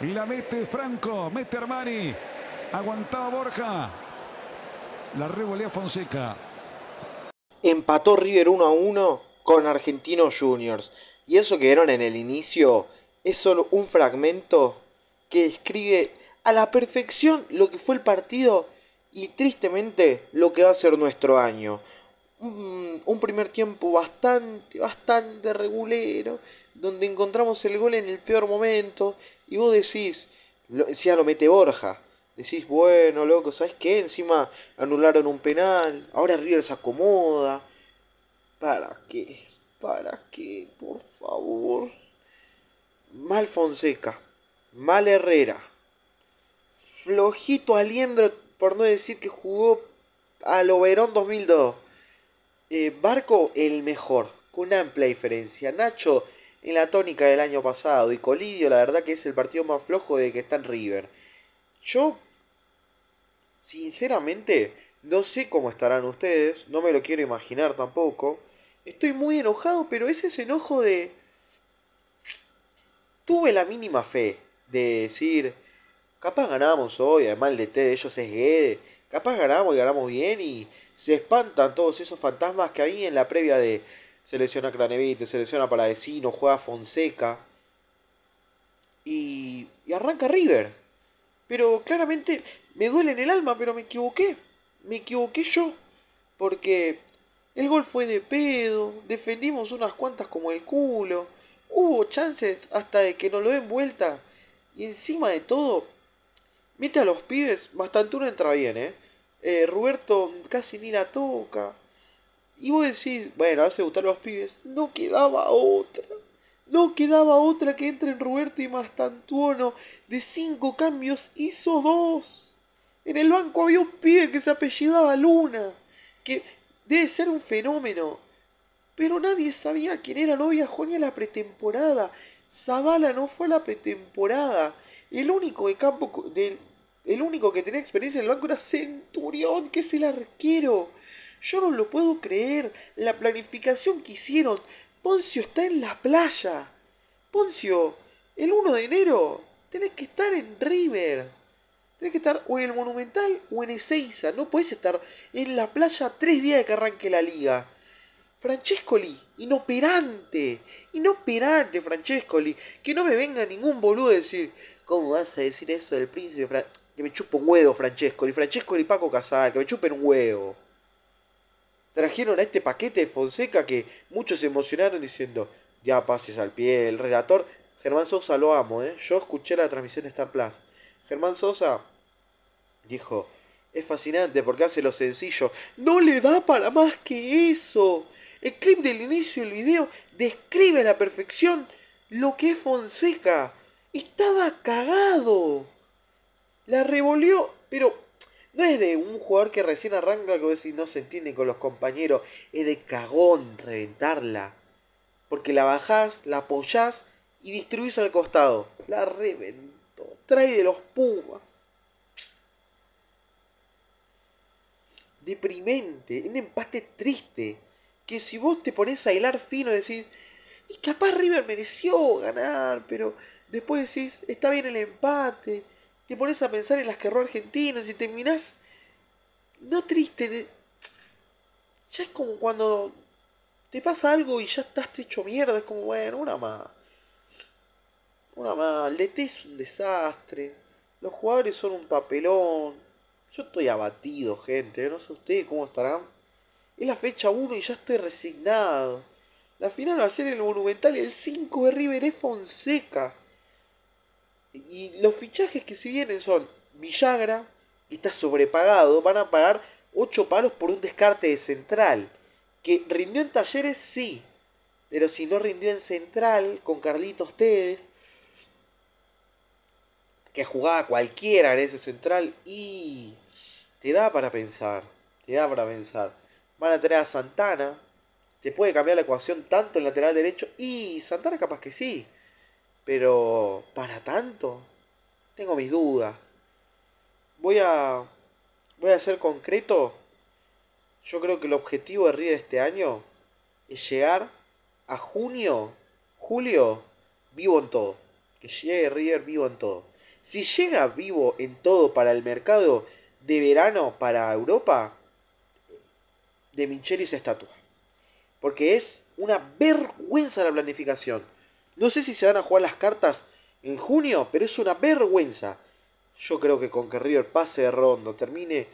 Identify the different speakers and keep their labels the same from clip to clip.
Speaker 1: Y la mete Franco, mete Armani. Aguantaba Borja. La revolea Fonseca. Empató River 1 a 1 con Argentinos Juniors. Y eso que vieron en el inicio es solo un fragmento que describe a la perfección lo que fue el partido y tristemente lo que va a ser nuestro año. un, primer tiempo bastante, bastante regulero, donde encontramos el gol en el peor momento, y vos decís, lo, lo mete Borja. Decís, bueno, loco, ¿sabes qué? Encima anularon un penal, ahora River se acomoda. ¿Para qué? ¿Para qué? Por favor. Mal Fonseca, mal Herrera, flojito Aliendro, por no decir que jugó al Oberón 2002. Eh, Barco, el mejor, con amplia diferencia. Nacho, en la tónica del año pasado. Y Colidio, la verdad que es el partido más flojo de que está en River. Yo, sinceramente, no sé cómo estarán ustedes, no me lo quiero imaginar tampoco. Estoy muy enojado, pero es ese enojo de... Tuve la mínima fe de decir, capaz ganamos hoy, además el DT de ellos es Guede, capaz ganamos y ganamos bien y se espantan todos esos fantasmas que había en la previa de, Selecciona lesiona Cranevite, selecciona lesiona Palavecino, juega Fonseca. Y, arranca River. Pero claramente me duele en el alma, pero me equivoqué. Me equivoqué yo. Porque el gol fue de pedo, defendimos unas cuantas como el culo, hubo chances hasta de que nos lo den vuelta. Y encima de todo, mete a los pibes, bastante uno entra bien, ¿eh? eh Roberto casi ni la toca. Y vos decís, bueno, hace gustar los pibes. No quedaba otra. No quedaba otra que entren Roberto y Mastantuono. De cinco cambios hizo dos. En el banco había un pibe que se apellidaba Luna. Que debe ser un fenómeno. Pero nadie sabía quién era. No había la pretemporada. Zavala no fue la pretemporada. El único de campo del, el único que tenía experiencia en el banco era Centurión, que es el arquero. Yo no lo puedo creer. La planificación que hicieron. Poncio está en la playa. Poncio, el 1 de enero tenés que estar en River. Tenés que estar o en el Monumental o en Ezeiza. No puedes estar en la playa tres días de que arranque la liga. Francescoli, inoperante, inoperante Francescoli, que no me venga ningún boludo a decir, ¿cómo vas a decir eso del príncipe? que me chupo un huevo Francescoli, Francescoli y Paco Casal, que me chupen un huevo trajeron a este paquete de Fonseca que muchos se emocionaron diciendo, ya pases al pie, el relator, Germán Sosa lo amo, ¿eh? yo escuché la transmisión de Star Plus. Germán Sosa dijo, es fascinante porque hace lo sencillo, no le da para más que eso. El clip del inicio del video describe a la perfección lo que es Fonseca. Estaba cagado. La revolvió, pero no es de un jugador que recién arranca que no se entiende con los compañeros. Es de cagón reventarla. Porque la bajás, la apoyás y distribuís al costado. La reventó. Trae de los Pumas. Deprimente. Un empate triste. Que si vos te pones a hilar fino y decís. Y capaz River mereció ganar. Pero después decís. Está bien el empate te pones a pensar en las que erró argentinas y terminás, no triste, ya es como cuando te pasa algo y ya estás hecho mierda, es como, bueno, una más. Una más, ET es un desastre, los jugadores son un papelón, yo estoy abatido, gente, no sé ustedes cómo estarán. Es la fecha 1 y ya estoy resignado. La final va a ser el Monumental y el 5 de River Fonseca. Y los fichajes que si vienen son Villagra, que está sobrepagado, van a pagar 8 palos por un descarte de central. Que rindió en talleres, sí. Pero si no rindió en central con Carlitos Tevez, que jugaba cualquiera en ese central, y te da para pensar. Te da para pensar. Van a traer a Santana. Te puede cambiar la ecuación tanto en lateral derecho. Y Santana capaz que sí. Pero, ¿para tanto? Tengo mis dudas. Voy a, voy a ser concreto. Yo creo que el objetivo de River este año es llegar a junio, julio, vivo en todo. Que llegue River vivo en todo. Si llega vivo en todo para el mercado de verano para Europa, de se estatua. Porque es una vergüenza la planificación. No sé si se van a jugar las cartas en junio, pero es una vergüenza. Yo creo que con que River pase de ronda, termine,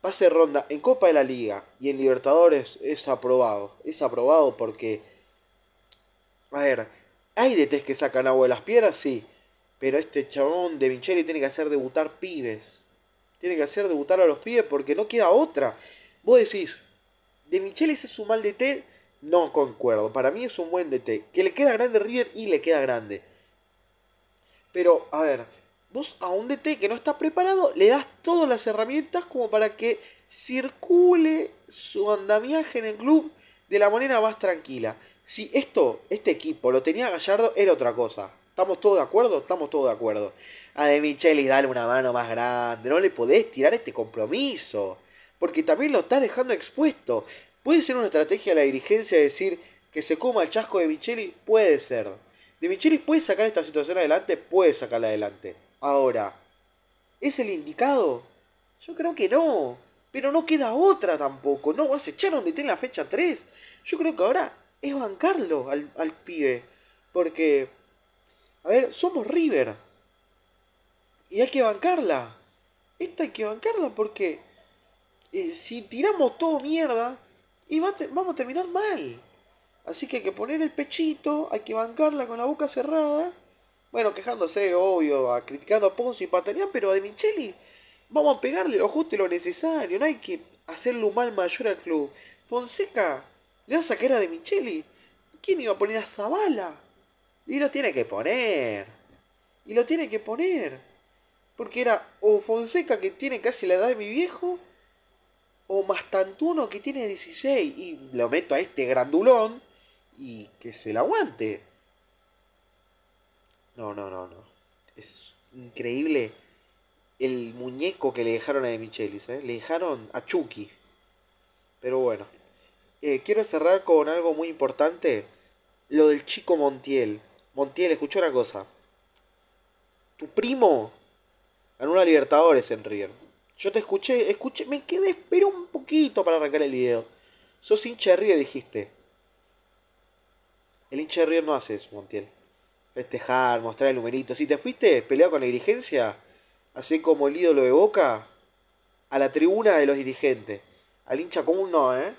Speaker 1: pase de ronda en Copa de la Liga y en Libertadores es aprobado. Es aprobado porque, a ver, hay DTs que sacan agua de las piedras, sí, pero este chabón de Vincelli tiene que hacer debutar pibes. Tiene que hacer debutar a los pibes porque no queda otra. Vos decís, de Michelis es su mal DT no concuerdo. Para mí es un buen DT. Que le queda grande River y le queda grande. Pero, a ver, vos a un DT que no está preparado le das todas las herramientas como para que circule su andamiaje en el club de la manera más tranquila. Si esto, este equipo lo tenía Gallardo, era otra cosa. ¿Estamos todos de acuerdo? Estamos todos de acuerdo. A De Michelis, dale una mano más grande. No le podés tirar este compromiso. Porque también lo estás dejando expuesto. ¿Puede ser una estrategia de la dirigencia decir que se coma el chasco de Micheli? Puede ser. ¿De Micheli puede sacar esta situación adelante? Puede sacarla adelante. Ahora, ¿es el indicado? Yo creo que no. Pero no queda otra tampoco. No vas a echar donde en la fecha 3. Yo creo que ahora es bancarlo al, al pibe. Porque, a ver, somos River. Y hay que bancarla. Esta hay que bancarla porque eh, si tiramos todo mierda, y vamos a terminar mal. Así que hay que poner el pechito, hay que bancarla con la boca cerrada. Bueno, quejándose, obvio, a, criticando a Ponce y Patanian. pero a De Micheli vamos a pegarle lo justo y lo necesario. No hay que hacerle un mal mayor al club. Fonseca, le vas a sacar a De Micheli. ¿Quién iba a poner a Zabala? Y lo tiene que poner. Y lo tiene que poner. Porque era o Fonseca que tiene casi la edad de mi viejo o Mastantuno que tiene 16 y lo meto a este grandulón y que se la aguante. No, no, no, no. Es increíble el muñeco que le dejaron a De Michelis, ¿eh? le dejaron a Chucky. Pero bueno, eh, quiero cerrar con algo muy importante, lo del chico Montiel. Montiel, escucha una cosa. Tu primo en una Libertadores en River. Yo te escuché, escuché, me quedé, espero un poquito para arrancar el video. Sos hincha de River, dijiste. El hincha de River no hace eso, Montiel. Festejar, mostrar el numerito. Si te fuiste peleado con la dirigencia, así como el ídolo de Boca, a la tribuna de los dirigentes. Al hincha común no, ¿eh?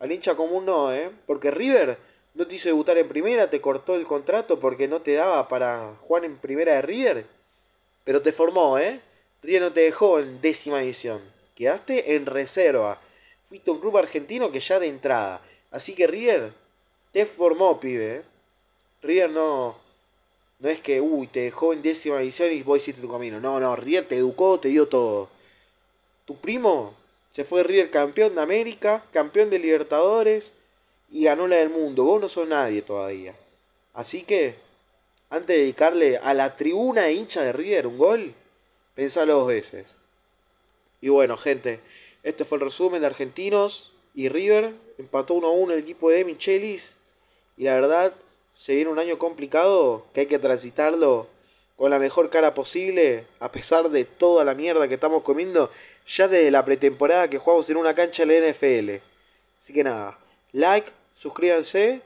Speaker 1: Al hincha común no, ¿eh? Porque River no te hizo debutar en primera, te cortó el contrato porque no te daba para Juan en primera de River. Pero te formó, ¿eh? ...River no te dejó en décima edición, Quedaste en reserva. Fuiste un club argentino que ya de entrada. Así que River te formó, pibe. ¿eh? River no. No es que, uy, te dejó en décima división y a hiciste tu camino. No, no, River te educó, te dio todo. Tu primo se fue River campeón de América, campeón de Libertadores y ganó la del mundo. Vos no sos nadie todavía. Así que, antes de dedicarle a la tribuna de hincha de River un gol, Pensalo dos veces. Y bueno, gente, este fue el resumen de Argentinos y River. Empató 1 a 1 el equipo de Michelis. Y la verdad, se viene un año complicado que hay que transitarlo con la mejor cara posible, a pesar de toda la mierda que estamos comiendo ya desde la pretemporada que jugamos en una cancha de la NFL. Así que nada, like, suscríbanse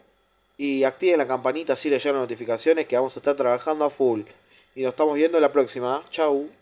Speaker 1: y activen la campanita así les llegan notificaciones que vamos a estar trabajando a full. Y nos estamos viendo en la próxima. Chau.